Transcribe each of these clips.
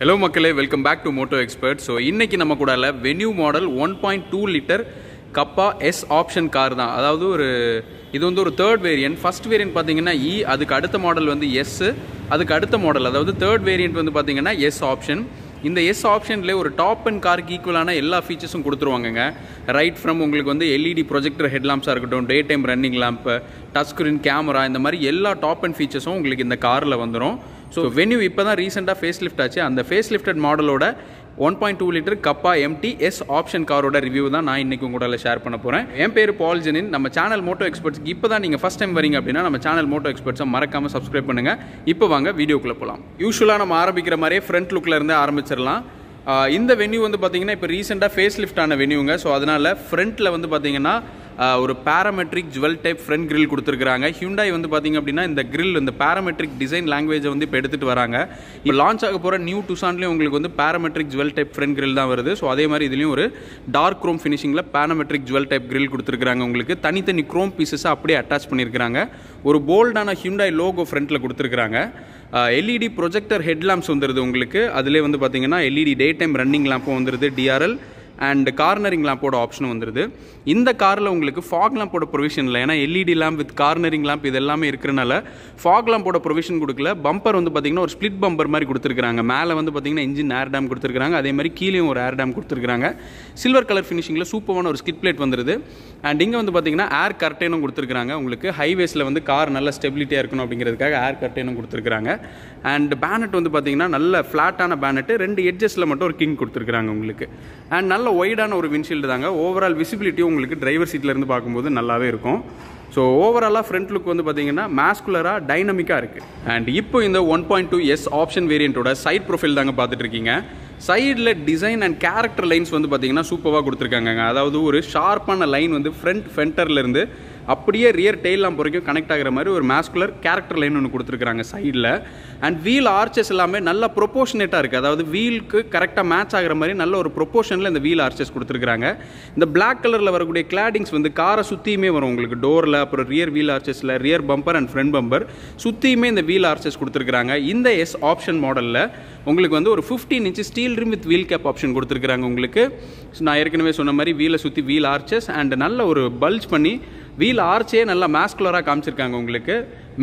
hello மக்களே welcome back to moto expert so இன்றைக்கி நம்ம கூட Venue model one point two litre Kappa S option car தான் அதாவது ஒரு இது வந்து ஒரு தேர்ட் வேரியன்ட் ஃபஸ்ட் வேரியன்ட் பார்த்தீங்கன்னா இ அதுக்கு அடுத்த மாடல் வந்து எஸ்ஸு அதுக்கு அடுத்த மாடல் அதாவது தேர்ட் வேரியன்ட் வந்து பார்த்தீங்கன்னா எஸ் ஆப்ஷன் இந்த எஸ் ஆப்ஷன்லேயே ஒரு டாப் அண்ட் காருக்கு ஈக்குவலான எல்லா ஃபீச்சர்ஸும் கொடுத்துருவாங்கங்க ரைட் ஃப்ரம் உங்களுக்கு வந்து எல்இடி ப்ரொஜெக்டர் ஹெட்லாம்ப்ஸாக இருக்கட்டும் day time running lamp touch screen camera இந்த மாதிரி எல்லா டாப் அண்ட் ஃபீச்சர்ஸும் உங்களுக்கு இந்த காரில் வந்துடும் ஸோ வென்யூ இப்போ தான் ரீசெண்டாக ஃபேஸ் லிஃப்ட் ஆச்சு அந்த ஃபேஸ் லிஃப்டட் மாடலோட one point two litre Kappa MT S option காரோட ரிவ்யூ தான் நான் கூட உங்களால் ஷேர் பண்ண போகிறேன் என் பேர் பால் ஜெனின் நம்ம சேனல் மோட்டோ எக்ஸ்பர்ட்ஸ்க்கு இப்போ தான் நீங்கள் ஃபஸ்ட் டைம் வரீங்க அப்படின்னா நம்ம சேனல் மோட்டோ எக்ஸ்பர்ட்ஸை மறக்காமல் சப்ஸ்கிரைப் பண்ணுங்கள் இப்போ வாங்க வீடியோக்குள்ளே போகலாம் யூஸ்வலாக நம்ம ஆரம்பிக்கிற மாதிரியே ஃப்ரண்ட் லுக்கிலேருந்து ஆரம்பிச்சிடலாம் இந்த வென்யூ வந்து பார்த்தீங்கன்னா இப்போ ரீசெண்டாக ஃபேஸ் லிஃப்ட் ஆன வென்யூங்க ஸோ அதனால் ஃப்ரண்ட்டில் வந்து பார்த்தீங்கன்னா ஒரு parametric jewel type front grille கொடுத்துருக்காங்க ஹியூண்டாய் வந்து பார்த்திங்க அப்படின்னா இந்த கிரில் இந்த பேராமெட்ரிக் டிசைன் லாங்குவேஜை வந்து இப்போ எடுத்துகிட்டு வராங்க இப்போ லான்ச் ஆக போகிற நியூ டுசான்லேயும் உங்களுக்கு வந்து parametric jewel type front grille தான் வருது ஸோ அதே மாதிரி இதுலேயும் ஒரு டார்க் க்ரோம் ஃபினிஷிங்கில் பேராமெட்ரிக் ஜுவல் டைப் கிரில் கொடுத்துருக்காங்க உங்களுக்கு தனித்தனி க்ரோம் பீசஸை அப்படியே அட்டாச் பண்ணியிருக்கிறாங்க ஒரு போல்டான ஹியூண்டாய் லோகோ ஃப்ரண்ட்டில் கொடுத்துருக்குறாங்க எல்இடி ப்ரொஜெக்டர் லேம்ப்ஸ் வந்துடுது உங்களுக்கு அதிலே வந்து பார்த்திங்கன்னா எல்இடி டே டைம் ரன்னிங் லேம்பும் வந்துடுது டிஆர்எல் அண்ட் கார்னரிங் லேம்போட ஆப்ஷனும் வந்துடுது இந்த காரில் உங்களுக்கு ஃபாக் லேம்போட ப்ரொவிஷன் இல்லை ஏன்னா LED lamp with cornering lamp இது எல்லாமே இருக்கிறனால ஃபாக் லேம்போட ப்ரொவிஷன் கொடுக்கல பம்பர் வந்து பார்த்திங்கன்னா ஒரு ஸ்ப்ளிட் பம்பர் மாதிரி கொடுத்துருக்காங்க மேலே வந்து பார்த்திங்கன்னா இன்ஜின் ஏர் டேம் கொடுத்துருக்காங்க அதே மாதிரி கீழேயும் ஒரு ஏர் டேம் கொடுத்துருக்காங்க சில்வர் கலர் ஃபினிஷிங்கில் சூப்பரான ஒரு ஸ்கிட் பிளேட் வந்துருது அண்ட் இங்கே வந்து பார்த்திங்கன்னா ஏர் கர்டைனும் கொடுத்துருக்காங்க உங்களுக்கு ஹைவேஸில் வந்து கார் நல்ல ஸ்டெபிலிட்டியாக இருக்கணும் அப்படிங்கிறதுக்காக ஏர் கர்டைனும் கொடுத்துருக்காங்க அண்ட் பேனட் வந்து பார்த்திங்கன்னா நல்ல ஃப்ளாட்டான பேனட்டு ரெண்டு எட்ஜஸில் மட்டும் ஒரு கிங் கொடுத்துருக்காங்க உங்களுக்கு அண்ட் நல்ல நல்ல ஒய்டான ஒரு விண்ட்ஷீல்டு தாங்க ஓவரால் விசிபிலிட்டி உங்களுக்கு டிரைவர் சீட்லேருந்து பார்க்கும்போது நல்லாவே இருக்கும் ஸோ ஓவராலாக ஃப்ரண்ட் லுக் வந்து பார்த்தீங்கன்னா மேஸ்குலராக டைனமிக்காக இருக்குது அண்ட் இப்போ இந்த one point two S option வேரியண்ட்டோட சைட் ப்ரொஃபைல் தாங்க பார்த்துட்டு இருக்கீங்க சைடில் டிசைன் அண்ட் கேரக்டர் லைன்ஸ் வந்து பார்த்தீங்கன்னா சூப்பராக கொடுத்துருக்காங்க அதாவது ஒரு ஷார்ப்பான லைன் வந்து ஃப்ரண்ட் ஃபென்டர்லேருந்து அப்படியே ரியர் டெய்லாம் பொறைக்கும் வரைக்கும் கனெக்ட் ஆகிற மாதிரி ஒரு மேஸ்குலர் கேரக்டர் லைன் ஒன்று கொடுத்துருக்காங்க சைடில் அண்ட் வீல் ஆர்ச்சஸ் எல்லாமே நல்லா ப்ரொபோஷனேட்டாக இருக்குது அதாவது வீலுக்கு கரெக்டாக மேட்ச் ஆகிற மாதிரி நல்ல ஒரு ப்ரொபோஷனில் இந்த வீல் ஆர்ச்சஸ் கொடுத்துருக்காங்க இந்த பிளாக் கலரில் வரக்கூடிய கிளாடிங்ஸ் வந்து காரை சுற்றியுமே வரும் உங்களுக்கு டோரில் அப்புறம் ரியர் வீல் ஆர்ச்சஸில் rear bumper and front bumper சுற்றியுமே இந்த வீல் ஆர்ச்சஸ் கொடுத்துருக்காங்க இந்த எஸ் ஆப்ஷன் மாடலில் உங்களுக்கு வந்து ஒரு fifteen inch steel rim with wheel cap option கொடுத்துருக்காங்க உங்களுக்கு நான் ஏற்கனவே சொன்ன மாதிரி வீலை சுற்றி வீல் ஆர்ச்சஸ் அண்ட் நல்ல ஒரு பல்ச் பண்ணி வீல் ஆர்ச்சே நல்லா மேஸ்குலராக காமிச்சிருக்காங்க உங்களுக்கு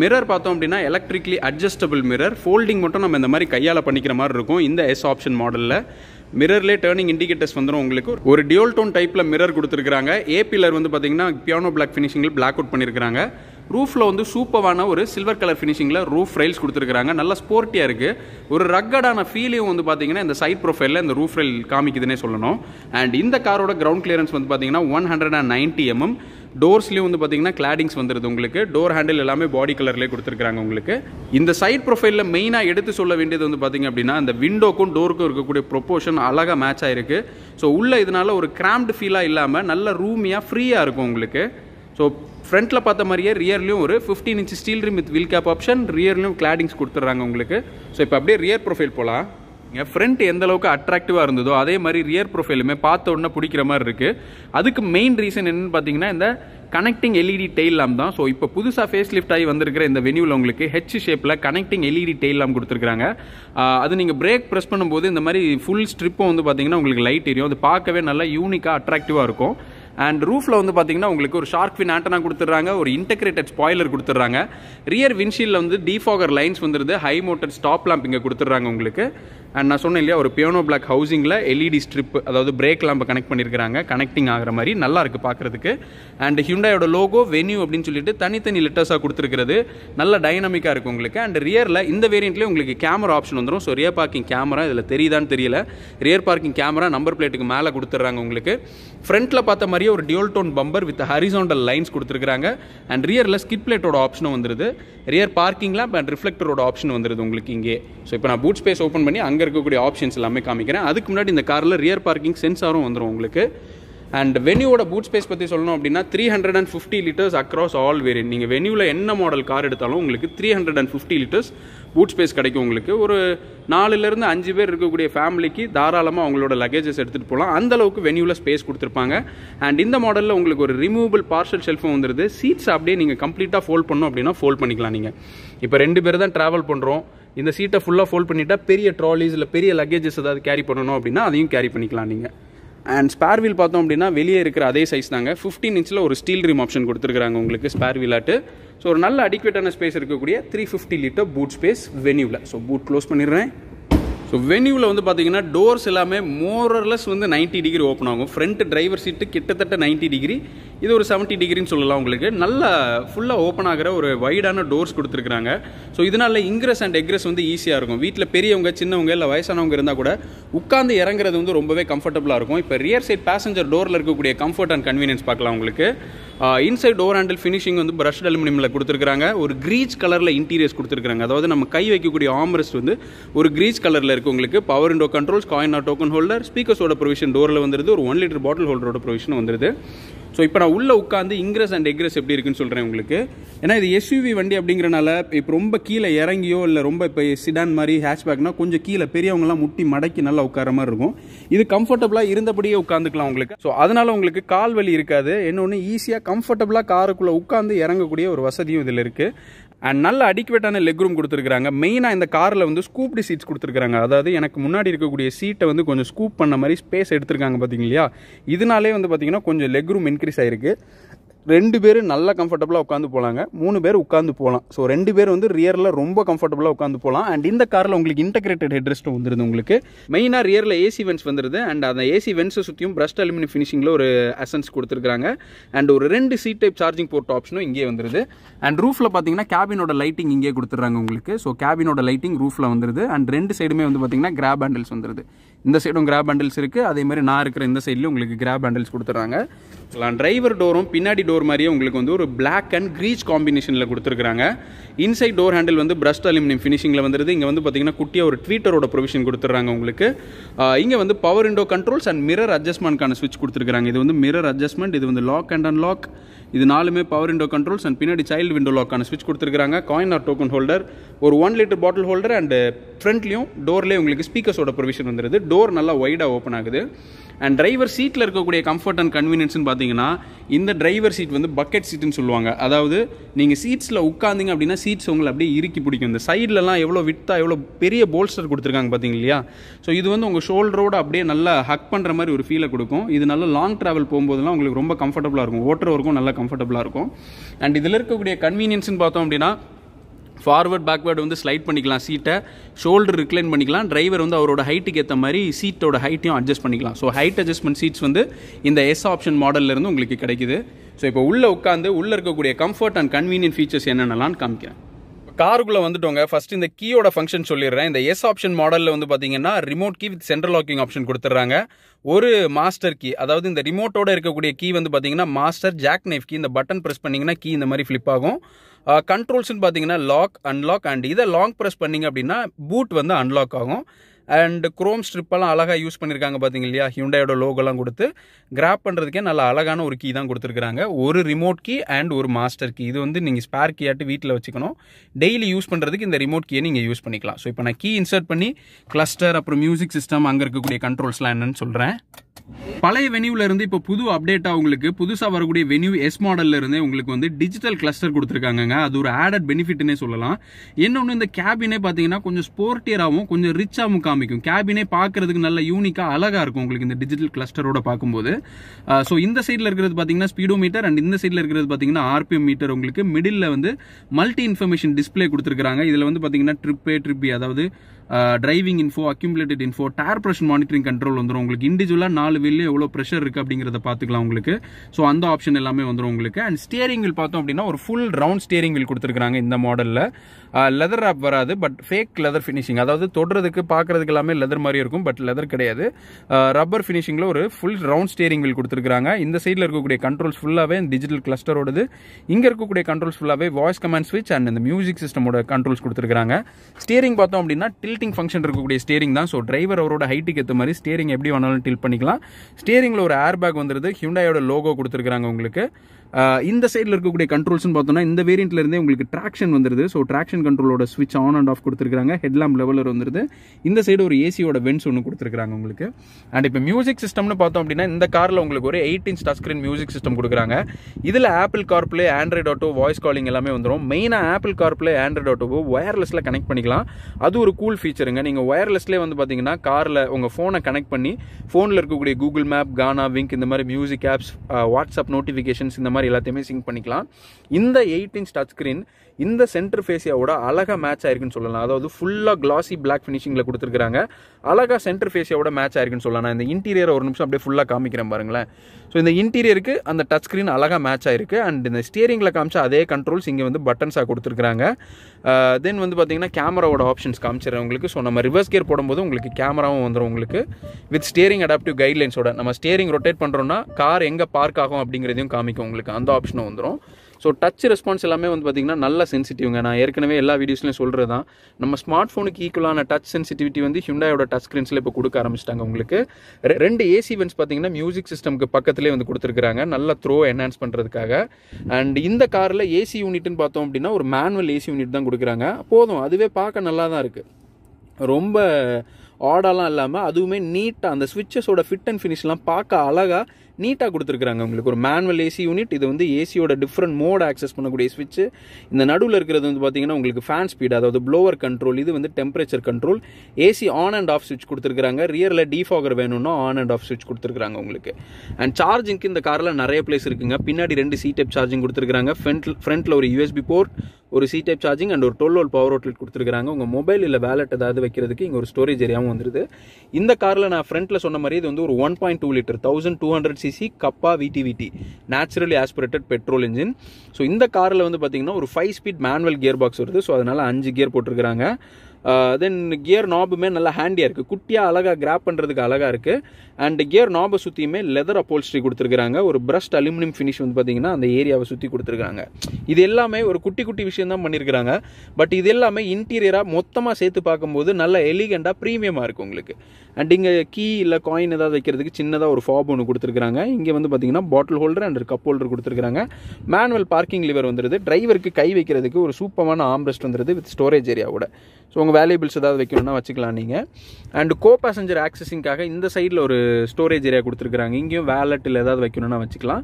மிரர் பார்த்தோம் அப்படின்னா electrically adjustable mirror mirror folding மட்டும் நம்ம இந்த மாதிரி கையால் பண்ணிக்கிற மாதிரி இருக்கும் இந்த எஸ் ஆப்ஷன் மாடலில் மிரர்லே டேர்னிங் இண்டிகேட்டர்ஸ் வந்துடும் உங்களுக்கு ஒரு டியோல் டோன் டைப்பில் மிரர் கொடுத்துருக்காங்க ஏ பில்லர் வந்து பார்த்தீங்கன்னா பியானோ பிளாக் ஃபினிஷிங்கில் பிளாக் அவுட் பண்ணியிருக்காங்க ரூஃபில் வந்து சூப்பரான ஒரு சில்வர் கலர் ஃபினிஷிங்கில் ரூஃப் ரைல்ஸ் கொடுத்துருக்காங்க நல்லா ஸ்போர்ட்டியாக இருக்குது ஒரு ரக்கடான ஃபீலையும் வந்து பார்த்தீங்கன்னா இந்த சைட் ப்ரொஃபைலில் இந்த ரூஃப் ரைல் காமிக்குதுன்னே சொல்லணும் அண்ட் இந்த காரோட கிரவுண்ட் கிளியரன்ஸ் வந்து பார்த்தீங்கன்னா one hundred and ninety mm டோர்ஸ்லேயும் வந்து பார்த்தீங்கன்னா கிளாடிங்ஸ் வந்துருது உங்களுக்கு டோர் ஹேண்டில் எல்லாமே பாடி கலர்லேயே கொடுத்துருக்காங்க உங்களுக்கு இந்த சைட் ப்ரொஃபைலில் மெயினாக எடுத்து சொல்ல வேண்டியது வந்து பார்த்தீங்க அப்படின்னா அந்த விண்டோக்கும் டோருக்கும் இருக்கக்கூடிய ப்ரொப்போஷன் அழகாக மேட்ச் ஆகிருக்கு ஸோ உள்ளே இதனால் ஒரு கிராம்டு ஃபீலாக இல்லாமல் நல்ல ரூமியாக ஃப்ரீயாக இருக்கும் உங்களுக்கு ஸோ ஃப்ரண்ட்டில் பார்த்த மாதிரியே ரியர்லையும் ஒரு fifteen inch steel rim with wheel cap option ரியர்லையும் கிளாடிங்ஸ் கொடுத்துட்றாங்க உங்களுக்கு ஸோ இப்போ அப்படியே ரியர் ப்ரொஃபைல் போகலாம் பார்த்துருப்பீங்க ஃப்ரண்ட் எந்த அளவுக்கு அட்ராக்டிவாக இருந்ததோ அதே மாதிரி ரியர் ப்ரொஃபைலுமே பார்த்த உடனே பிடிக்கிற மாதிரி இருக்குது அதுக்கு மெயின் ரீசன் என்னென்னு பார்த்தீங்கன்னா இந்த கனெக்டிங் எல்இடி டெய்ல் லாம் தான் ஸோ இப்போ புதுசாக ஃபேஸ் லிஃப்ட் ஆகி வந்திருக்கிற இந்த வெனியூவில் உங்களுக்கு ஹெச் ஷேப்பில் கனெக்டிங் எல்இடி டெய்ல் லாம் கொடுத்துருக்காங்க அது நீங்கள் பிரேக் ப்ரெஸ் பண்ணும்போது இந்த மாதிரி ஃபுல் ஸ்ட்ரிப்பும் வந்து பார்த்தீங்கன்னா உங்களுக்கு லைட் எரியும் அது பார்க்கவே நல்லா யூனிக்காக அட்ராக்டிவாக இருக்கும் அண்ட் ரூஃபில் வந்து பார்த்தீங்கன்னா உங்களுக்கு ஒரு ஷார்க் ஃபின் ஆண்டனா கொடுத்துட்றாங்க ஒரு இன்டெகிரேட்டட் ஸ்பாய்லர் கொடுத்துட்றாங்க ரியர் விண்ட்ஷீல்டில் வந்து டிஃபாகர் லைன்ஸ் வந்துருது ஹை மோட்டர் ஸ்டாப் லாம்ப் இங்கே கொடுத்துட்றாங்க உங்களுக்கு அண்ட் நான் சொன்னேன் இல்லையா ஒரு பியோனோ பிளாக் ஹவுசிங்கில் எல்இடி ஸ்ட்ரிப் அதாவது பிரேக் லேம்பை கனெக்ட் பண்ணியிருக்காங்க கனெக்டிங் ஆகிற மாதிரி நல்லா இருக்குது பார்க்குறதுக்கு அண்ட் ஹியூண்டாயோட லோகோ வென்யூ அப்படின்னு சொல்லிட்டு தனித்தனி லெட்டர்ஸாக கொடுத்துருக்கிறது நல்ல டைனமிக்காக இருக்குது உங்களுக்கு அண்ட் ரியரில் இந்த வேரியண்ட்லேயே உங்களுக்கு கேமரா ஆப்ஷன் வந்துடும் ஸோ ரியர் பார்க்கிங் கேமரா இதில் தெரியுதான்னு தெரியல ரியர் பார்க்கிங் கேமரா நம்பர் பிளேட்டுக்கு மேலே கொடுத்துட்றாங்க உங்களுக்கு ஃப்ரண்ட்டில் பார்த்த மாதிரியே ஒரு dual tone bumper with horizontal lines கொடுத்துருக்காங்க அண்ட் ரியரில் ஸ்கிட் பிளேட்டோட ஆப்ஷனும் வந்துருது ரியர் பார்க்கிங்லாம் அண்ட் ரிஃப்ளெக்டரோட ஆப்ஷன் வந்துருது உங்களுக்கு இங்கே ஸோ இப்போ நான் பூட் ஸ்பேஸ் ஓப்பன் பண்ணி அங்கே அங்கே இருக்கக்கூடிய ஆப்ஷன்ஸ் எல்லாமே காமிக்கிறேன் அதுக்கு முன்னாடி இந்த காரில் ரியர் பார்க்கிங் சென்சாரும் வந்துடும் உங்களுக்கு அண்ட் வென்யூவோட பூட் ஸ்பேஸ் பற்றி சொல்லணும் அப்படின்னா three hundred and fifty litres across all variant நீங்கள் வென்யூவில் என்ன மாடல் கார் எடுத்தாலும் உங்களுக்கு three hundred and fifty litres boot space கிடைக்கும் உங்களுக்கு ஒரு நாலுலேருந்து அஞ்சு பேர் இருக்கக்கூடிய ஃபேமிலிக்கு தாராளமாக அவங்களோட லக்கேஜஸ் எடுத்துகிட்டு போகலாம் அந்தளவுக்கு வெனியூவில் ஸ்பேஸ் கொடுத்துருப்பாங்க அண்ட் இந்த மாடலில் உங்களுக்கு ஒரு ரிமூவபிள் பார்சல் ஷெல்ஃபும் வந்துடுது சீட்ஸ் அப்படியே நீங்கள் கம்ப்ளீட்டாக ஃபோல்ட் பண்ணோம் அப்படின்னா ஃபோல்ட் பண்ணிக்கலாம் நீங்கள் இப்போ ரெண்டு பேர் தான் ட்ராவல் பண்ணுறோம் இந்த சீட்டை ஃபுல்லாக ஃபோல்ட் பண்ணிட்டால் பெரிய ட்ராலிஸ் இல்லை பெரிய லக்கேஜஸ் ஏதாவது கேரி பண்ணணும் அப்படின்னா அதையும் கேரி பண்ணிக்கலாம் நீங்கள் அண்ட் ஸ்பேர் வீல் பார்த்தோம் அப்படின்னா வெளியே இருக்கிற அதே சைஸ் தாங்க ஃபிஃப்டீன் இன்ச்சில் ஒரு ஸ்டீல் ரீம் ஆப்ஷன் கொடுத்துருக்காங்க உங்களுக்கு ஸ்பேர் வீலாட்டு ஸோ ஒரு நல்ல அடிக்வேட்டான ஸ்பேஸ் இருக்கக்கூடிய three fifty litre boot space வெனியூவில் ஸோ பூட் க்ளோஸ் பண்ணிடுறேன் ஸோ வென்யூவில் வந்து பார்த்தீங்கன்னா டோர்ஸ் எல்லாமே மோரர்லெஸ் வந்து நைன்ட்டி டிகிரி ஓப்பன் ஆகும் ஃப்ரண்ட் டிரைவர் சீட்டு கிட்டத்தட்ட நைன்ட்டி டிகிரி இது ஒரு செவன்ட்டி டிகிரின்னு சொல்லலாம் உங்களுக்கு நல்லா ஃபுல்லாக ஓப்பன் ஆகிற ஒரு வைடான டோர்ஸ் கொடுத்துருக்குறாங்க ஸோ இதனால் இங்கிரஸ் அண்ட் எக்ரஸ் வந்து ஈஸியாக இருக்கும் வீட்டில் பெரியவங்க சின்னவங்க இல்லை வயசானவங்க இருந்தால் கூட உட்காந்து இறங்குறது வந்து ரொம்பவே கம்ஃபர்டபுளாக இருக்கும் இப்போ ரியர் சைட் பேசஞ்சர் டோரில் இருக்கக்கூடிய கம்ஃபர்ட் அண்ட் கன்வீனியன்ஸ் பார்க்கலாம் உங்களுக்கு இன்சைட் டோர் ஹேண்டில் ஃபினிஷிங் வந்து ப்ரஷ்ட் அலுமினியமில் கொடுத்துருக்காங்க ஒரு க்ரீச் கலரில் இன்டீரியர்ஸ் கொடுத்துருக்காங்க அதாவது நம்ம கை வைக்கக்கூடிய ஆம்ரெஸ்ட் வந்து ஒரு க்ரீச் கலரில் இருக்குது உங்களுக்கு power window controls coin or token holder ஸ்பீக்கர்ஸோட ப்ரொவிஷன் டோரில் வந்துருது ஒரு ஒன் லிட்டர் பாட்டில் ஹோல்டரோட ப்ரொவிஷன் வந்துருது ஸோ இப்போ நான் உள்ளே உட்காந்து இங்கிரஸ் அண்ட் எக்ரஸ் எப்படி இருக்குன்னு சொல்கிறேன் உங்களுக்கு ஏன்னா இது எஸ்யூவி வண்டி அப்படிங்கிறனால இப்போ ரொம்ப கீழே இறங்கியோ இல்லை ரொம்ப இப்போ சிடான் மாதிரி ஹேஷ்பேக்னா கொஞ்சம் கீழே பெரியவங்கலாம் முட்டி மடக்கி நல்லா உட்கார மாதிரி இருக்கும் இது கம்ஃபர்டபுளாக இருந்தபடியே உட்காந்துக்கலாம் உங்களுக்கு ஸோ அதனால் உங்களுக்கு கால் வலி இருக்காது இன்னொன்று ஈஸியாக கம்ஃபர்டபுளாக காருக்குள்ளே உட்காந்து இறங்கக்கூடிய ஒரு வசதியும் இதில் இருக்குது அண்ட் நல்ல அடிக்குவேட்டான லெக் ரூம் கொடுத்துருக்காங்க மெயினாக இந்த காரில் வந்து ஸ்கூப்டு சீட்ஸ் கொடுத்துருக்காங்க அதாவது எனக்கு முன்னாடி இருக்கக்கூடிய சீட்டை வந்து கொஞ்சம் ஸ்கூப் பண்ண மாதிரி ஸ்பேஸ் எடுத்திருக்காங்க பார்த்தீங்க இல்லையா இதனாலே வந்து பார்த்தீங்கன்னா கொஞ்சம் லெக் ரூம் இன்க்ரீஸ் ஆயிருக்கு ரெண்டு பேர் நல்லா கம்ஃபர்டபுளாக உட்காந்து போகலாங்க மூணு பேர் உட்காந்து போகலாம் ஸோ ரெண்டு பேர் வந்து ரியரில் ரொம்ப கம்ஃபர்டபுளாக உட்காந்து போகலாம் அண்ட் இந்த காரில் உங்களுக்கு இன்டகிரேட்டட் ஹெட்ரெஸ்ட்டும் வந்துருது உங்களுக்கு மெயினாக ரியரில் ஏசி வென்ஸ் வந்துருது அண்ட் அந்த ஏசி வென்ஸை சுற்றியும் பிரஸ்ட் அலுமினியம் ஃபினிஷிங்கில் ஒரு அசன்ஸ் கொடுத்துருக்காங்க அண்ட் ஒரு ரெண்டு சீட் டைப் சார்ஜிங் போர்ட் ஆப்ஷனும் இங்கே வந்துருது அண்ட் ரூஃபில் பார்த்தீங்கன்னா கேபினோட லைட்டிங் இங்கே கொடுத்துட்றாங்க உங்களுக்கு ஸோ கேபினோட லைட்டிங் ரூஃபில் வந்துருது அண்ட் ரெண்டு சைடுமே வந்து பார்த்தீங்கன்னா கிராப் ஹேண்டில்ஸ் வந்துருது இந்த சைடும் கிராப் ஹேண்டில்ஸ் இருக்குது அதே மாதிரி நான் இருக்கிற இந்த சைட்லையும் உங்களுக்கு கிராப் ஹேண்டில்ஸ் கொடுத்துட்றாங்க டிரைவர் டோரும் பின்னாடி டோர் மாதிரியே உங்களுக்கு வந்து ஒரு பிளாக் அண்ட் க்ரீச் காம்பினேஷனில் கொடுத்துருக்காங்க இன்சைட் டோர் ஹேண்டில் வந்து பிரஸ்ட் அலுமினியம் ஃபினிஷிங்கில் வந்துருது இங்கே வந்து பார்த்தீங்கன்னா குட்டியாக ஒரு ட்வீட்டரோட ப்ரொவிஷன் கொடுத்துட்றாங்க உங்களுக்கு இங்கே வந்து power window controls and mirror அட்ஜஸ்ட்மெண்ட்கான சுவிட்ச் கொடுத்துருக்காங்க இது வந்து மிரர் அட்ஜஸ்ட்மெண்ட் இது வந்து லாக் அண்ட் அன்லாக் இது நாலுமே பவர் விண்டோ கண்ட்ரோல்ஸ் அண்ட் பின்னாடி சைல்டு விண்டோ லாக்கான ஸ்விட்ச் கொடுத்துருக்காங்க காயின் ஆர் டோக்கன் ஹோல்டர் ஒரு one litre bottle holder and ஃப்ரண்ட்லேயும் டோர்லேயே உங்களுக்கு ஸ்பீக்கர்ஸோட ப்ரொவிஷன் வந்துருது டோர் நல்லா ஒய்டாக ஓப்பன் ஆகுது அண்ட் டிரைவர் சீட்டில் இருக்கக்கூடிய கம்ஃபர்ட் அண்ட் கன்வீனியன்ஸ்னு பார்த்தீங்கன்னா இந்த டிரைவர் சீட் வந்து பக்கெட் சீட்டுன்னு சொல்லுவாங்க அதாவது நீங்கள் சீட்ஸில் உட்காந்திங்க அப்படின்னா சீட்ஸ் உங்களை அப்படியே இறுக்கி பிடிக்கும் இந்த சைட்லலாம் எவ்வளோ வித்தாக எவ்வளோ பெரிய போல்ஸ்டர் கொடுத்துருக்காங்க பார்த்தீங்க இல்லையா ஸோ இது வந்து உங்கள் ஷோல்டரோடு அப்படியே நல்லா ஹக் பண்ணுற மாதிரி ஒரு ஃபீலை கொடுக்கும் இது நல்லா லாங் ட்ராவல் போகும்போதெல்லாம் உங்களுக்கு ரொம்ப கம்ஃபர்டபுளாக இருக்கும் ஓட்டுறவருக்கும் நல்லா கம்ஃபர்டபுளாக இருக்கும் அண்ட் இதில் இருக்கக்கூடிய கன்வீனியன்ஸ்னு பார்த்தோம் அப்படின்னா ஃபார்வர்ட் பேக்வேர்டு வந்து ஸ்லைட் பண்ணிக்கலாம் சீட்டை ஷோல்டர் ரிக்ளைன் பண்ணிக்கலாம் டிரைவர் வந்து அவரோட ஹைட்டுக்கு ஏற்ற மாதிரி சீட்டோட ஹைட்டையும் அட்ஜஸ்ட் பண்ணிக்கலாம் ஸோ ஹைட் அட்ஜஸ்ட்மெண்ட் சீட்ஸ் வந்து இந்த எஸ் ஆப்ஷன் மாடல்லேருந்து உங்களுக்கு கிடைக்குது ஸோ இப்போ உள்ளே உட்காந்து உள்ளே இருக்கக்கூடிய கம்ஃபர்ட் அண்ட் கன்வீனியன் ஃபீச்சர்ஸ் என்னென்னலாம்னு காமிக்கிறேன் காருக்குள்ளே வந்துட்டோங்க ஃபர்ஸ்ட் இந்த கீயோட ஃபங்க்ஷன் சொல்லிடுறேன் இந்த எஸ் ஆப்ஷன் மாடலில் வந்து பார்த்தீங்கன்னா remote key with central locking option கொடுத்துட்றாங்க ஒரு மாஸ்டர் கீ அதாவது இந்த ரிமோட்டோட இருக்கக்கூடிய கீ வந்து பார்த்தீங்கன்னா மாஸ்டர் ஜாக் நைஃப் கீ இந்த பட்டன் ப்ரெஸ் பண்ணிங்கன்னா கீ இந்த மாதிரி ஃப்ளிப் ஆகும் கண்ட்ரோல்ஸ்னு பார்த்தீங்கன்னா லாக் அன்லாக் அண்ட் இதை லாங் ப்ரெஸ் பண்ணிங்க அப்படின்னா பூட் வந்து அன்லாக் ஆகும் அண்ட் குரோம் ஸ்ட்ரிப்பெல்லாம் அழகாக யூஸ் பண்ணியிருக்காங்க பார்த்தீங்க இல்லையா ஹியூண்டாயோட லோகோலாம் கொடுத்து கிராப் பண்ணுறதுக்கே நல்ல அழகான ஒரு கீ தான் கொடுத்துருக்குறாங்க ஒரு ரிமோட் கீ அண்ட் ஒரு மாஸ்டர் கீ இது வந்து நீங்கள் ஸ்பேர் கீயாட்டு வீட்டில் வச்சுக்கணும் டெய்லி யூஸ் பண்ணுறதுக்கு இந்த ரிமோட் கீயை நீங்கள் யூஸ் பண்ணிக்கலாம் ஸோ இப்போ நான் கீ இன்சர்ட் பண்ணி கிளஸ்டர் அப்புறம் மியூசிக் சிஸ்டம் அங்கே இருக்கக்கூடிய கண்ட்ரோல்ஸ்லாம் என்னென்னு சொல்கிறேன் பழைய வெனியூல இருந்து இப்போ புது அப்டேட்டா உங்களுக்கு புதுசா வரக்கூடிய வெனியூ எஸ் மாடல்ல இருந்தே உங்களுக்கு வந்து டிஜிட்டல் கிளஸ்டர் கொடுத்துருக்காங்க அது ஒரு ஆடட் பெனிஃபிட்னே சொல்லலாம் இன்னொன்னு இந்த கேபினே பார்த்தீங்கன்னா கொஞ்சம் ஸ்போர்ட்டியராகவும் கொஞ்சம் ரிச்சாகவும் காமிக்கும் கேபினே பார்க்கறதுக்கு நல்ல யூனிக்கா அழகா இருக்கும் உங்களுக்கு இந்த டிஜிட்டல் கிளஸ்டரோட பார்க்கும்போது ஸோ இந்த சைடில் இருக்கிறது பார்த்தீங்கன்னா ஸ்பீடோ மீட்டர் அண்ட் இந்த சைடில் இருக்கிறது பார்த்தீங்கன்னா ஆர்பிஎம் மீட்டர் உங்களுக்கு மிடில் வந்து மல்டி இன்ஃபர்மேஷன் டிஸ்பிளே கொடுத்துருக்காங்க இதில் வந்து பார்த்தீங்கன்னா ட்ரிப்பே ட்ரிப்பி ட்ரிப் அதாவது driving info accumulated info tyre pressure monitoring control வந்துடும் உங்களுக்கு இண்டிவிஜுவலாக நாலு வெளியில் எவ்வளோ ப்ரெஷர் இருக்குது அப்படிங்கிறத பார்த்துக்கலாம் உங்களுக்கு ஸோ அந்த ஆப்ஷன் எல்லாமே வந்துடும் உங்களுக்கு அண்ட் ஸ்டியரிங் வில் பார்த்தோம் அப்படின்னா ஒரு ஃபுல் ரவுண்ட் ஸ்டியரிங் வில் கொடுத்துருக்காங்க இந்த மாடலில் லெதர் ஆப் வராது பட் ஃபேக் லெதர் ஃபினிஷிங் அதாவது தொடுறதுக்கு பார்க்குறதுக்கு எல்லாமே லெதர் மாதிரி இருக்கும் பட் லெதர் கிடையாது ரப்பர் ஃபினிஷிங்கில் ஒரு ஃபுல் ரவுண்ட் ஸ்டியரிங் வில் கொடுத்துருக்காங்க இந்த சைடில் இருக்கக்கூடிய கண்ட்ரோல்ஸ் ஃபுல்லாகவே டிஜிட்டல் கிளஸ்டரோடது இங்கே இருக்கக்கூடிய கண்ட்ரோல்ஸ் ஃபுல்லாகவே வாய்ஸ் கமாண்ட் ஸ்விட்ச் அண்ட் இந்த மியூசிக் சிஸ்டமோட கண்ட்ரோல்ஸ் கொடுத்துருக்காங்க ஸ்டியரிங் பார்த்தோம் அப்படின்னா டில் டில்ட்டிங் ஃபங்க்ஷன் இருக்கக்கூடிய ஸ்டேரிங் தான் ஸோ டிரைவர் அவரோட ஹைட்டுக்கு ஏற்ற மாதிரி ஸ்டேரிங் எப்படி வேணாலும் டில் பண்ணிக்கலாம் ஸ்டேரிங்கில் ஒரு ஏர் பேக் வந்துருது ஹியூண்டாயோட லோகோ கொடுத்துருக்காங்க உங்களுக்கு இந்த சைடில் இருக்கக்கூடிய கண்ட்ரோல்ஸ்னு பார்த்தோம்னா இந்த வேரியண்ட்லேருந்தே உங்களுக்கு ட்ராக்ஷன் வந்துருது ஸோ ட்ராக்ஷன் கண்ட்ரோலோட ஸ்விட்ச் ஆன் அண்ட் ஆஃப் கொடுத்துருக்காங்க ஹெட்லாம்ப் லெவலர் வந்துருது இந்த சைடு ஒரு ஏசியோட வென்ஸ் ஒன்று கொடுத்துருக்காங்க உங்களுக்கு அண்ட் இப்போ மியூசிக் சிஸ்டம்னு பார்த்தோம் அப்படின்னா இந்த காரில் உங்களுக்கு ஒரு eight inch touch screen music system கொடுக்குறாங்க இதில் Apple CarPlay Android Auto voice calling எல்லாமே வந்துடும் மெயினாக ஆப்பிள் கார்ப்ளே ஆண்ட்ராய்ட் ஆட்டோவோ ஒயர்லெஸில் கனெக்ட் பண்ணிக்கலாம் அது ஒரு கூல் ஃபீச்சருங்க நீங்கள் ஒயர்லெஸ்லேயே வந்து பார்த்தீங்கன்னா காரில் உங்கள் ஃபோனை கனெக்ட் பண்ணி ஃபோனில் இருக்கக்கூடிய கூகுள் மேப் கானா விங்க் இந்த மாதிரி மியூசிக் ஆப்ஸ் வாட்ஸ்அப் நோட்டிஃபிகேஷன்ஸ் இந்த மாதிரி மாதிரி எல்லாத்தையுமே சிங்க் பண்ணிக்கலாம் இந்த எயிட் இன்ச் டச் ஸ்க்ரீன் இந்த சென்டர் ஃபேஸியாவோட அழகாக மேட்ச் ஆயிருக்குன்னு சொல்லலாம் அதாவது ஃபுல்லாக கிளாசி பிளாக் ஃபினிஷிங்கில் கொடுத்துருக்காங்க அழகாக சென்டர் ஃபேஷியாவோட மேட்ச் ஆயிருக்குன்னு சொல்லலாம் நான் இந்த இன்டீரியர் ஒரு நிமிஷம் அப்படியே ஃபுல்லாக காமிக்கிறேன் பாருங்களேன் ஸோ இந்த இன்டீரியருக்கு அந்த டச் ஸ்க்ரீன் அழகாக மேட்ச் ஆயிருக்கு அண்ட் இந்த ஸ்டியரிங்கில் காமிச்சா அதே கண்ட்ரோல்ஸ் இங்கே வந்து பட்டன்ஸாக கொடுத்துருக்காங்க தென் uh, வந்து பார்த்தீங்கன்னா கேமராவோட ஆப்ஷன்ஸ் காமிச்சிடுறேன் உங்களுக்கு ஸோ நம்ம ரிவர்ஸ் கியர் போடும்போது உங்களுக்கு கேமராவும் வந்துடும் உங்களுக்கு வித் ஸ்டியரிங் அடாப்டிவ் கைட்லைன்ஸோட நம்ம ஸ்டியரிங் ரொட்டேட் பண்ணுறோன்னா கார் எங்கே பார்க் ஆகும் அப்படிங்கிறதையும் காமிக்கும் உங்களுக்கு அந்த ஆப்ஷனும் வந்துடும் ஸோ டச் ரெஸ்பான்ஸ் எல்லாமே வந்து பார்த்திங்கன்னா நல்ல சென்சிட்டிவ்ங்க நான் ஏற்கனவே எல்லா வீடியோஸ்லையும் சொல்கிறது தான் நம்ம ஸ்மார்ட் ஃபோனுக்கு ஈக்குவலான டச் சென்சிட்டிவிட்டி வந்து ஹிண்டாயோட டச் ஸ்க்ரீன்ஸில் இப்போ கொடுக்க ஆரம்பிச்சிட்டாங்க உங்களுக்கு ரெண்டு ஏசி வென்ஸ் பார்த்தீங்கன்னா மியூசிக் சிஸ்டம்க்கு பக்கத்துலேயே வந்து கொடுத்துருக்காங்க நல்ல த்ரோ என்ஹான்ஸ் பண்ணுறதுக்காக அண்ட் இந்த காரில் ஏசி யூனிட்டுன்னு பார்த்தோம் அப்படின்னா ஒரு மேனுவல் ஏசி யூனிட் தான் கொடுக்குறாங்க போதும் அதுவே பார்க்க நல்லா தான் இருக்குது ரொம்ப ஆடாலாம் இல்லாமல் அதுவுமே நீட்டாக அந்த ஸ்விட்சஸோட ஃபிட் அண்ட் ஃபினிஷ்லாம் பார்க்க அழகாக நீட்டாக கொடுத்துருக்குறாங்க உங்களுக்கு ஒரு மேனுவல் ஏசி யூனிட் இது வந்து ஏசியோட டிஃப்ரெண்ட் மோட் ஆக்சஸ் பண்ணக்கூடிய ஸ்விட்சு இந்த நடுவில் இருக்கிறது வந்து பார்த்தீங்கன்னா உங்களுக்கு ஃபேன் ஸ்பீட் அதாவது ப்ளோவர் கண்ட்ரோல் இது வந்து temperature control AC on and off சுவிட்ச் கொடுத்துருக்காங்க ரியரில் டீஃபாகர் வேணும்னா ஆன் அண்ட் ஆஃப் சுவிட்ச் கொடுத்துருக்குறாங்க உங்களுக்கு அண்ட் சார்ஜிங்க்கு இந்த காரில் நிறைய பிளேஸ் இருக்குங்க பின்னாடி ரெண்டு சி டைப் சார்ஜிங் கொடுத்துருக்காங்க ஃப்ரண்ட் ஃப்ரண்ட்டில் ஒரு யூஎஸ்பி போர்ட் ஒரு சி டைப் சார்ஜிங் அண்ட் ஒரு டுவெல் வோல்ட் பவர் அவுட்லெட் கொடுத்துருக்காங்க உங்கள் மொபைல் இல்லை வேலெட் ஏதாவது வைக்கிறதுக்கு இங்கே ஒரு ஸ்டோரேஜ் ஏரியாவும் வந்துருது இந்த காரில் நான் ஃப்ரண்ட்டில் சொன்ன மாதிரி இது வந்து ஒரு one point two litre thousand two hundred CC Kappa VTVT naturally aspirated petrol engine so இந்த காரில் வந்து பார்த்தீங்கன்னா ஒரு five speed manual gear box வருது ஸோ அதனால் அஞ்சு கியர் போட்டிருக்கிறாங்க தென் கியர் நாபுமே நல்லா ஹேண்டியாக இருக்குது குட்டியாக அழகாக கிராப் பண்ணுறதுக்கு அழகாக இருக்குது அண்ட் கியர் நாபை சுற்றியுமே லெதர் அப்போல்ஸ்ட்ரி கொடுத்துருக்காங்க ஒரு பிரஸ்ட் அலுமினியம் ஃபினிஷ் வந்து பார்த்திங்கன்னா அந்த ஏரியாவை சுற்றி கொடுத்துருக்காங்க இது எல்லாமே ஒரு குட்டி குட்டி விஷயம் தான் பண்ணியிருக்கிறாங்க பட் இது எல்லாமே இன்டீரியராக மொத்தமாக சேர்த்து பார்க்கும்போது நல்ல எலிகண்டாக ப்ரீமியமாக இருக்குது உங்களுக்கு அண்ட் இங்கே கீ இல்லை காயின் ஏதாவது வைக்கிறதுக்கு சின்னதாக ஒரு ஃபாப் ஒன்று கொடுத்துருக்காங்க இங்கே வந்து பார்த்தீங்கன்னா bottle holder and cup holder கொடுத்துருக்காங்க மேனுவல் பார்க்கிங் லிவர் வந்துருது டிரைவருக்கு கை வைக்கிறதுக்கு ஒரு சூப்பமான ஆம்ரெஸ்ட் வந்துருது வித் ஸ்டோரேஜ் ஏரியாவோட ஸோ உங்கள் வேல்யூபிள்ஸ் ஏதாவது வைக்கணும்னா வச்சுக்கலாம் நீங்கள் அண்டு கோ பேசஞ்சர் ஆக்சஸிங்காக இந்த சைடில் ஒரு ஸ்டோரேஜ் ஏரியா கொடுத்துருக்குறாங்க இங்கேயும் வேலெட்டில் ஏதாவது வைக்கணும்னா வச்சுக்கலாம்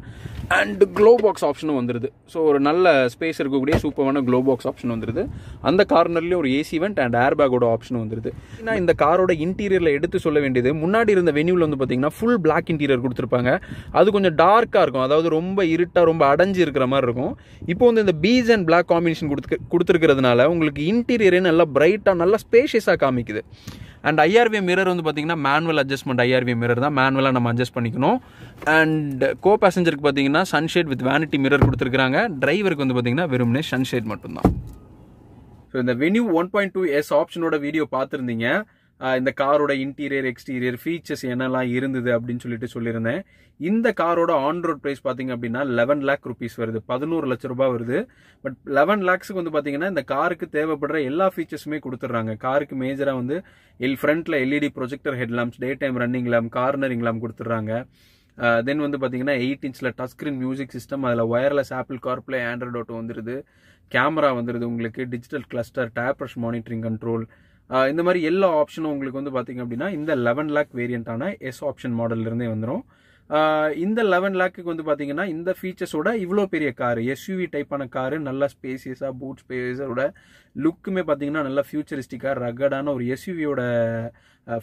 அண்டு க்ளோ பாக்ஸ் ஆப்ஷனும் வந்துடுது ஸோ ஒரு நல்ல ஸ்பேஸ் இருக்கக்கூடிய சூப்பரான க்ளோ பாக்ஸ் ஆப்ஷன் வந்துடுது அந்த கார்னர்லேயும் ஒரு ஏசி வெண்ட் அண்ட் ஏர் பேக்கோட ஆப்ஷன் வந்துடுது ஏன்னா இந்த காரோட இன்டீரியரில் எடுத்து சொல்ல வேண்டியது முன்னாடி இருந்த வெனியூவில் வந்து பார்த்தீங்கன்னா ஃபுல் பிளாக் இன்டீரியர் கொடுத்துருப்பாங்க அது கொஞ்சம் டார்க்காக இருக்கும் அதாவது ரொம்ப இருட்டாக ரொம்ப அடைஞ்சு இருக்கிற மாதிரி இருக்கும் இப்போ வந்து இந்த பீஸ் அண்ட் பிளாக் காம்பினேஷன் கொடுத்து கொடுத்துருக்கிறதுனால உங்களுக்கு இன்டீரியரே நல்லா பிரைட்டாக நல்லா ஸ்பேஷியஸாக காமிக்குது அண்ட் ஐஆர்வி மிரர் வந்து பார்த்திங்கன்னா மேனுவல் அட்ஜஸ்ட்மெண்ட் ஐஆர்வி மிரர் தான் மேனுவலாக நம்ம அட்ஜஸ்ட் பண்ணிக்கணும் அண்ட் கோ பேசஞ்சருக்கு பார்த்தீங்கன்னா சன்ஷேட் வித் வேனிட்டி மிரர் கொடுத்துருக்காங்க டிரைவருக்கு வந்து பார்த்திங்கன்னா வெறும்னே சன்ஷேட் மட்டும்தான் ஸோ இந்த Venue one point two S ஆப்ஷனோட வீடியோ பார்த்துருந்தீங்க இந்த காரோட இன்டீரியர் எக்ஸ்டீரியர் ஃபீச்சர்ஸ் என்னெல்லாம் இருந்தது அப்படின்னு சொல்லிட்டு சொல்லியிருந்தேன் இந்த காரோட ஆன் ரோட் ப்ரைஸ் பார்த்தீங்க அப்படின்னா லெவன் லேக் ருபீஸ் வருது பதினோரு லட்ச ரூபாய் வருது பட் லெவன் லேக்ஸுக்கு வந்து பார்த்தீங்கன்னா இந்த காருக்கு தேவைப்படுற எல்லா ஃபீச்சர்ஸுமே கொடுத்துட்றாங்க காருக்கு மேஜராக வந்து எல் ஃப்ரண்ட்ல LED projector headlamps day time running lamp cornering lamp கொடுத்துட்றாங்க தென் வந்து பார்த்தீங்கன்னா எயிட் இன்ச்சில் டச் ஸ்க்ரீன் மியூசிக் சிஸ்டம் அதில் wireless Apple CarPlay Android Auto வந்துருது கேமரா வந்துருது உங்களுக்கு digital cluster tyre pressure monitoring control இந்த மாதிரி எல்லா ஆப்ஷனும் உங்களுக்கு வந்து பார்த்தீங்க அப்படின்னா இந்த லெவன் லேக் வேரியண்ட்டான எஸ் ஆப்ஷன் மாடல்லேருந்தே வந்துடும் இந்த லெவன் லேக்குக்கு வந்து பார்த்தீங்கன்னா இந்த ஃபீச்சர்ஸோட இவ்வளோ பெரிய காரு எஸ்யூவி டைப்பான காரு நல்லா ஸ்பேசியஸாக பூட் ஸ்பேஸோட லுக்குமே பார்த்தீங்கன்னா நல்லா ஃபியூச்சரிஸ்டிக்காக ரகடான ஒரு எஸ்யூவியோட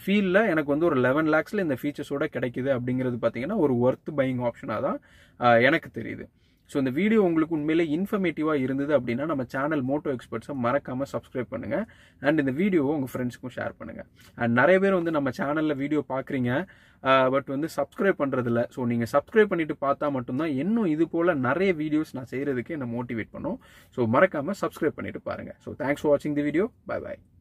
ஃபீலில் எனக்கு வந்து ஒரு லெவன் லேக்ஸில் இந்த ஃபீச்சர்ஸோட கிடைக்குது அப்படிங்கிறது பார்த்தீங்கன்னா ஒரு ஒர்த் பையிங் ஆப்ஷனாக தான் எனக்கு தெரியுது ஸோ இந்த வீடியோ உங்களுக்கு உண்மையிலே இன்ஃபர்மேட்டிவாக இருந்தது அப்படின்னா நம்ம சேனல் மோட்டோ எக்ஸ்பர்ட்ஸை மறக்காமல் சப்ஸ்கிரைப் பண்ணுங்கள் அண்ட் இந்த வீடியோவை உங்கள் ஃப்ரெண்ட்ஸுக்கும் ஷேர் பண்ணுங்கள் அண்ட் நிறைய பேர் வந்து நம்ம சேனலில் வீடியோ பார்க்குறீங்க பட் வந்து சப்ஸ்கிரைப் பண்ணுறதில்ல ஸோ நீங்கள் சப்ஸ்கிரைப் பண்ணிவிட்டு பார்த்தா மட்டும்தான் இன்னும் இது போல் நிறைய வீடியோஸ் நான் செய்கிறதுக்கு என்னை மோட்டிவேட் பண்ணும் ஸோ மறக்காமல் சப்ஸ்கிரைப் பண்ணிவிட்டு பாருங்கள் ஸோ தேங்க்ஸ் ஃபார் வாட்சிங் தி வீடியோ பாய் பாய்